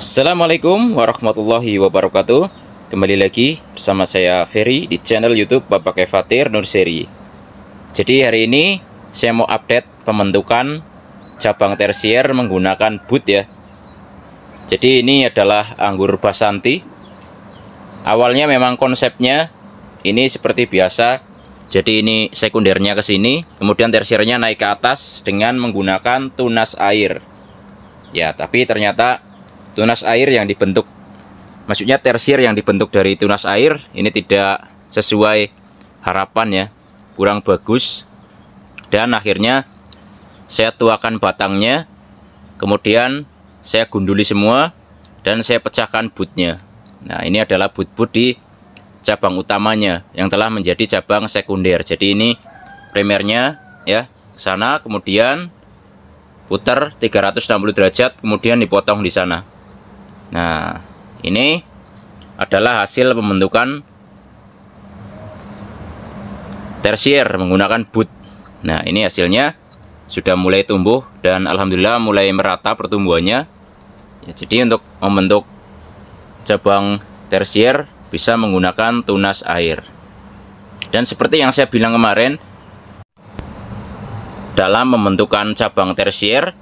Assalamualaikum warahmatullahi wabarakatuh Kembali lagi bersama saya Ferry di channel youtube Bapak Kefatir Nurseri Jadi hari ini saya mau update pembentukan cabang tersier menggunakan boot ya Jadi ini adalah anggur basanti Awalnya memang konsepnya ini seperti biasa Jadi ini sekundernya ke sini Kemudian tersiernya naik ke atas dengan menggunakan tunas air Ya tapi ternyata tunas air yang dibentuk maksudnya tersier yang dibentuk dari tunas air ini tidak sesuai harapan ya kurang bagus dan akhirnya saya tuakan batangnya kemudian saya gunduli semua dan saya pecahkan butnya nah ini adalah but-but di cabang utamanya yang telah menjadi cabang sekunder jadi ini primernya ya sana kemudian putar 360 derajat kemudian dipotong di sana Nah, ini adalah hasil pembentukan tersier menggunakan boot. Nah, ini hasilnya sudah mulai tumbuh dan alhamdulillah mulai merata pertumbuhannya. Ya, jadi untuk membentuk cabang tersier bisa menggunakan tunas air. Dan seperti yang saya bilang kemarin, dalam membentukan cabang tersier,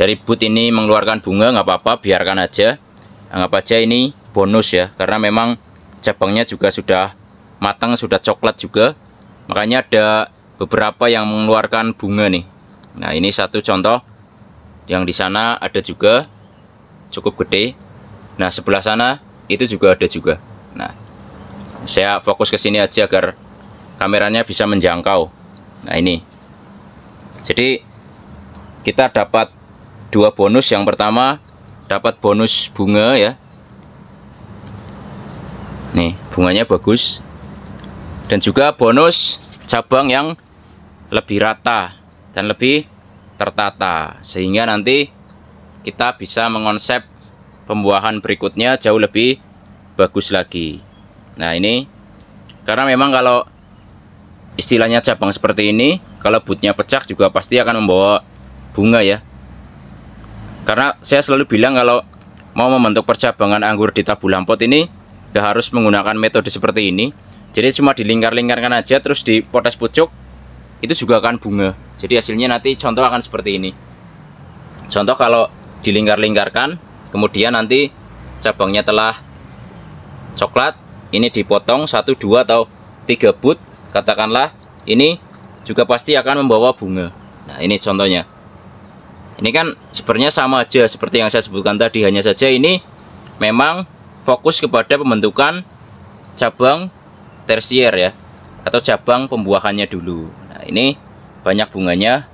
dari boot ini mengeluarkan bunga nggak apa-apa biarkan aja anggap aja ini bonus ya karena memang cabangnya juga sudah matang sudah coklat juga makanya ada beberapa yang mengeluarkan bunga nih nah ini satu contoh yang di sana ada juga cukup gede nah sebelah sana itu juga ada juga nah saya fokus ke sini aja agar kameranya bisa menjangkau nah ini jadi kita dapat dua bonus yang pertama dapat bonus bunga ya nih bunganya bagus dan juga bonus cabang yang lebih rata dan lebih tertata sehingga nanti kita bisa mengonsep pembuahan berikutnya jauh lebih bagus lagi nah ini karena memang kalau istilahnya cabang seperti ini kalau butnya pecah juga pasti akan membawa bunga ya karena saya selalu bilang kalau mau membentuk percabangan anggur di tabu lampot ini gak harus menggunakan metode seperti ini jadi cuma dilingkar-lingkarkan aja terus di pucuk itu juga akan bunga jadi hasilnya nanti contoh akan seperti ini contoh kalau dilingkar-lingkarkan kemudian nanti cabangnya telah coklat ini dipotong 1, 2 atau 3 but katakanlah ini juga pasti akan membawa bunga nah ini contohnya ini kan sebenarnya sama aja seperti yang saya sebutkan tadi hanya saja ini memang fokus kepada pembentukan cabang tersier ya atau cabang pembuahannya dulu nah ini banyak bunganya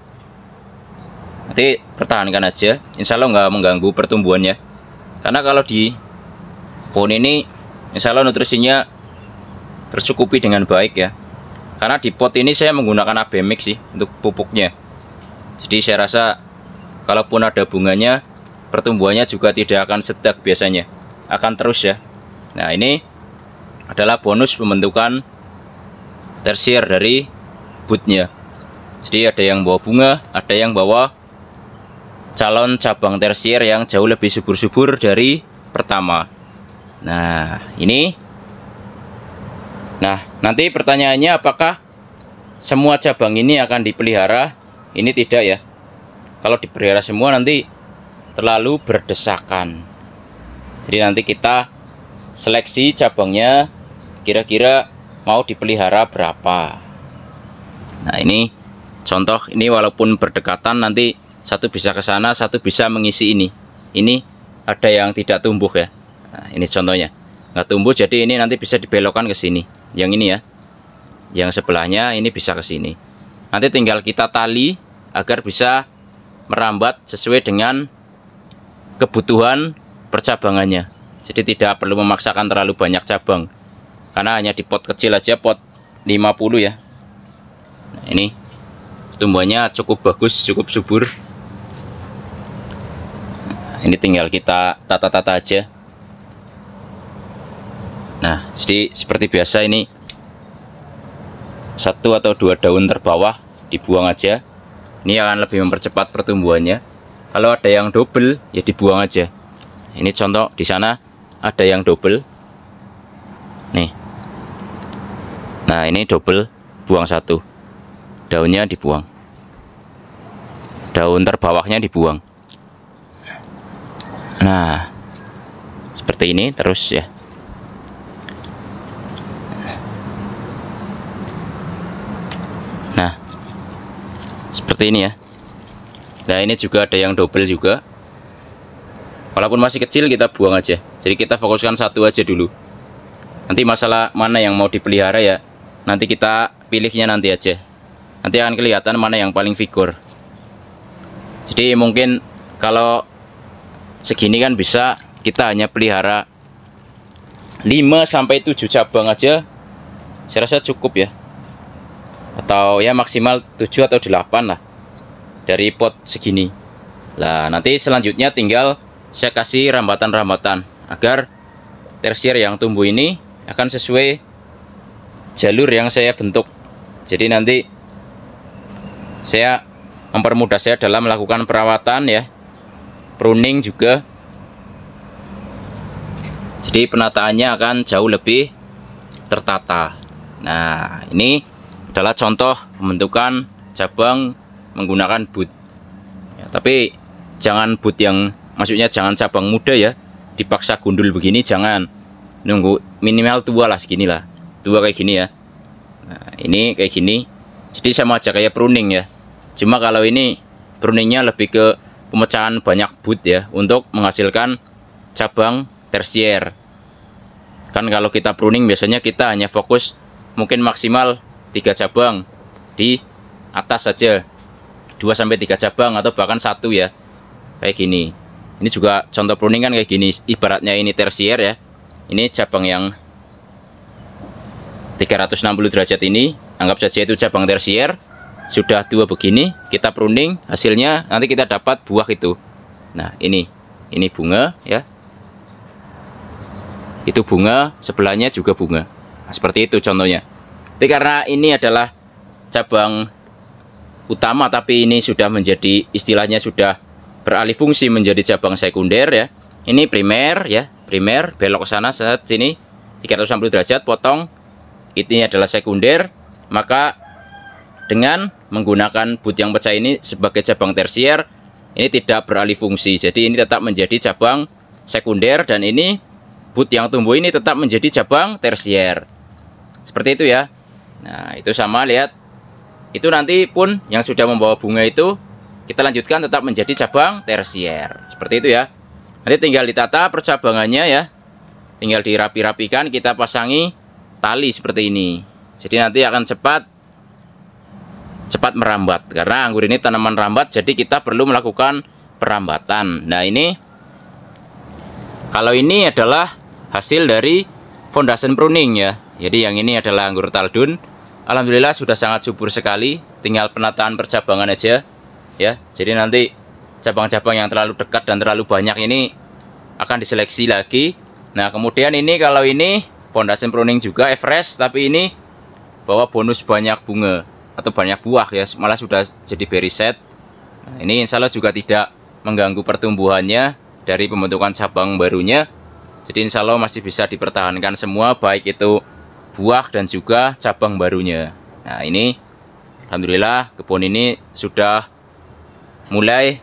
nanti pertahankan aja insya Allah nggak mengganggu pertumbuhannya karena kalau di pohon ini insya Allah nutrisinya tercukupi dengan baik ya karena di pot ini saya menggunakan AB mix sih untuk pupuknya jadi saya rasa Kalaupun ada bunganya, pertumbuhannya juga tidak akan sedek biasanya. Akan terus ya. Nah, ini adalah bonus pembentukan tersier dari bootnya Jadi ada yang bawa bunga, ada yang bawa calon cabang tersier yang jauh lebih subur-subur dari pertama. Nah, ini. Nah, nanti pertanyaannya apakah semua cabang ini akan dipelihara? Ini tidak ya kalau dipelihara semua nanti terlalu berdesakan jadi nanti kita seleksi cabangnya kira-kira mau dipelihara berapa nah ini contoh ini walaupun berdekatan nanti satu bisa ke sana satu bisa mengisi ini ini ada yang tidak tumbuh ya nah, ini contohnya nggak tumbuh jadi ini nanti bisa dibelokkan ke sini yang ini ya yang sebelahnya ini bisa ke sini nanti tinggal kita tali agar bisa merambat sesuai dengan kebutuhan percabangannya. Jadi tidak perlu memaksakan terlalu banyak cabang. Karena hanya di pot kecil aja pot 50 ya. Nah, ini tumbuhannya cukup bagus, cukup subur. Nah, ini tinggal kita tata-tata aja. Nah, jadi seperti biasa ini satu atau dua daun terbawah dibuang aja ini akan lebih mempercepat pertumbuhannya kalau ada yang double ya dibuang aja ini contoh di sana ada yang double nih nah ini double buang satu daunnya dibuang daun terbawahnya dibuang nah seperti ini terus ya seperti ini ya nah ini juga ada yang double juga walaupun masih kecil kita buang aja jadi kita fokuskan satu aja dulu nanti masalah mana yang mau dipelihara ya nanti kita pilihnya nanti aja nanti akan kelihatan mana yang paling figur jadi mungkin kalau segini kan bisa kita hanya pelihara 5 sampai 7 cabang aja saya rasa cukup ya atau ya maksimal 7 atau 8 lah dari pot segini lah nanti selanjutnya tinggal saya kasih rambatan-rambatan agar tersier yang tumbuh ini akan sesuai jalur yang saya bentuk jadi nanti saya mempermudah saya dalam melakukan perawatan ya pruning juga jadi penataannya akan jauh lebih tertata nah ini adalah contoh pembentukan cabang menggunakan boot ya, tapi jangan boot yang maksudnya jangan cabang muda ya dipaksa gundul begini jangan nunggu minimal tua lah segini lah tua kayak gini ya nah, ini kayak gini jadi sama aja kayak pruning ya cuma kalau ini pruningnya lebih ke pemecahan banyak boot ya untuk menghasilkan cabang tersier kan kalau kita pruning biasanya kita hanya fokus mungkin maksimal tiga cabang di atas saja 2 sampai 3 cabang atau bahkan satu ya. Kayak gini. Ini juga contoh pruning kan kayak gini, ibaratnya ini tersier ya. Ini cabang yang 360 derajat ini, anggap saja itu cabang tersier. Sudah dua begini, kita pruning, hasilnya nanti kita dapat buah itu. Nah, ini. Ini bunga ya. Itu bunga, sebelahnya juga bunga. Nah, seperti itu contohnya. Tapi karena ini adalah cabang utama tapi ini sudah menjadi istilahnya sudah beralih fungsi menjadi cabang sekunder ya. Ini primer ya, primer belok sana saat sini 360 derajat potong ini adalah sekunder maka dengan menggunakan boot yang pecah ini sebagai cabang tersier ini tidak beralih fungsi jadi ini tetap menjadi cabang sekunder dan ini boot yang tumbuh ini tetap menjadi cabang tersier seperti itu ya Nah itu sama lihat itu nanti pun yang sudah membawa bunga itu kita lanjutkan tetap menjadi cabang tersier seperti itu ya nanti tinggal ditata percabangannya ya tinggal dirapi-rapikan kita pasangi tali seperti ini jadi nanti akan cepat cepat merambat karena anggur ini tanaman rambat jadi kita perlu melakukan perambatan nah ini kalau ini adalah hasil dari foundation pruning ya jadi yang ini adalah anggur taldun Alhamdulillah sudah sangat subur sekali tinggal penataan percabangan aja ya jadi nanti cabang-cabang yang terlalu dekat dan terlalu banyak ini akan diseleksi lagi nah kemudian ini kalau ini fondasi pruning juga Everest tapi ini bawa bonus banyak bunga atau banyak buah ya malah sudah jadi beriset nah, ini insya Allah juga tidak mengganggu pertumbuhannya dari pembentukan cabang barunya jadi insya Allah masih bisa dipertahankan semua baik itu buah dan juga cabang barunya. Nah, ini alhamdulillah kebun ini sudah mulai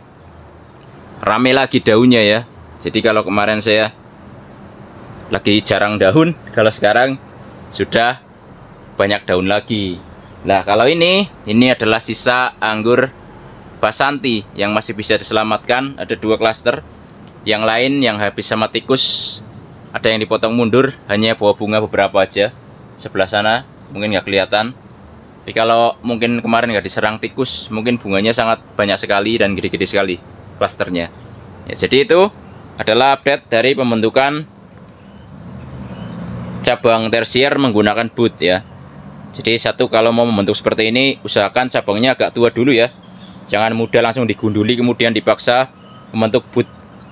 rame lagi daunnya ya. Jadi kalau kemarin saya lagi jarang daun, kalau sekarang sudah banyak daun lagi. Nah, kalau ini ini adalah sisa anggur basanti yang masih bisa diselamatkan. Ada dua klaster. Yang lain yang habis sama tikus, ada yang dipotong mundur, hanya bawa bunga beberapa aja sebelah sana mungkin nggak kelihatan tapi kalau mungkin kemarin nggak diserang tikus mungkin bunganya sangat banyak sekali dan gede-gede sekali klasternya ya, jadi itu adalah update dari pembentukan cabang tersier menggunakan boot ya jadi satu kalau mau membentuk seperti ini usahakan cabangnya agak tua dulu ya jangan mudah langsung digunduli kemudian dipaksa membentuk boot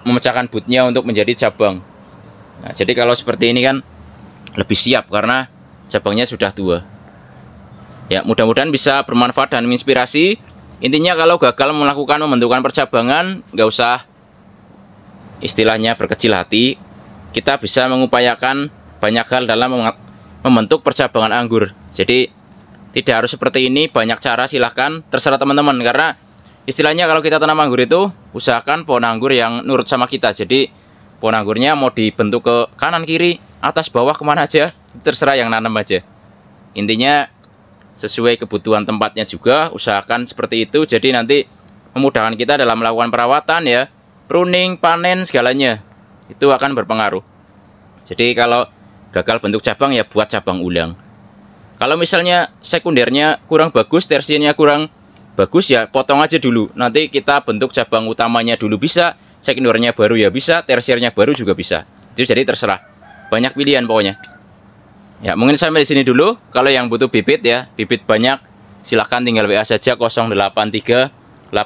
memecahkan bootnya untuk menjadi cabang nah, jadi kalau seperti ini kan lebih siap karena cabangnya sudah tua ya mudah-mudahan bisa bermanfaat dan menginspirasi intinya kalau gagal melakukan pembentukan percabangan nggak usah istilahnya berkecil hati kita bisa mengupayakan banyak hal dalam membentuk percabangan anggur jadi tidak harus seperti ini banyak cara silahkan terserah teman-teman karena istilahnya kalau kita tanam anggur itu usahakan pohon anggur yang nurut sama kita jadi pohon anggurnya mau dibentuk ke kanan kiri atas bawah kemana aja terserah yang nanam aja intinya sesuai kebutuhan tempatnya juga usahakan seperti itu jadi nanti memudahkan kita dalam melakukan perawatan ya pruning panen segalanya itu akan berpengaruh jadi kalau gagal bentuk cabang ya buat cabang ulang kalau misalnya sekundernya kurang bagus tersiennya kurang bagus ya potong aja dulu nanti kita bentuk cabang utamanya dulu bisa sekundernya baru ya bisa tersiernya baru juga bisa itu jadi terserah banyak pilihan pokoknya Ya, mungkin sampai di sini dulu. Kalau yang butuh bibit ya, bibit banyak silahkan tinggal WA saja 083 867 190.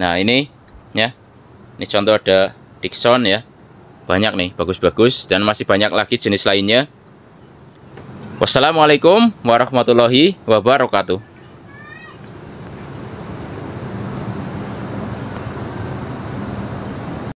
Nah, ini ya. Ini contoh ada Dixon ya. Banyak nih, bagus-bagus dan masih banyak lagi jenis lainnya. Wassalamualaikum warahmatullahi wabarakatuh.